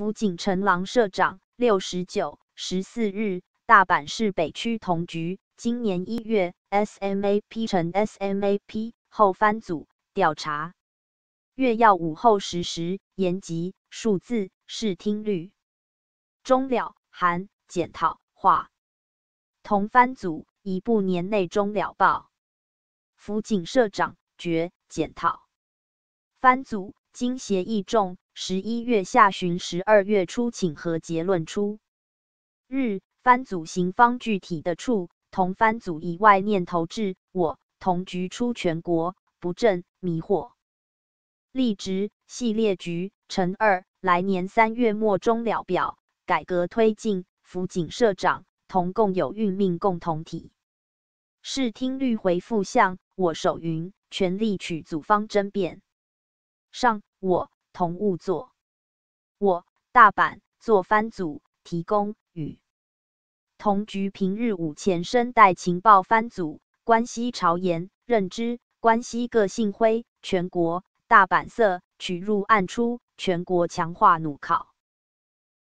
辅警陈郎社长六十九十四日，大阪市北区同局。今年一月，S M A P 成 S M A P 后番组调查。月曜午后十时延集数字视听率。终了含检讨话同番组一部年内终了报。辅警社长决检讨番组。经协议中，十一月下旬、十二月初，请和结论出日，番组行方具体的处同番组以外念头至我同局出全国不正迷惑立直系列局乘二来年三月末终了表改革推进辅警社长同共有运命共同体视听律回复向我手云全力取组方争辩。上，我同物作，我大阪做番组提供与同局平日午前身带情报番组关西朝言认知关西个性灰全国大阪色取入暗出全国强化努考。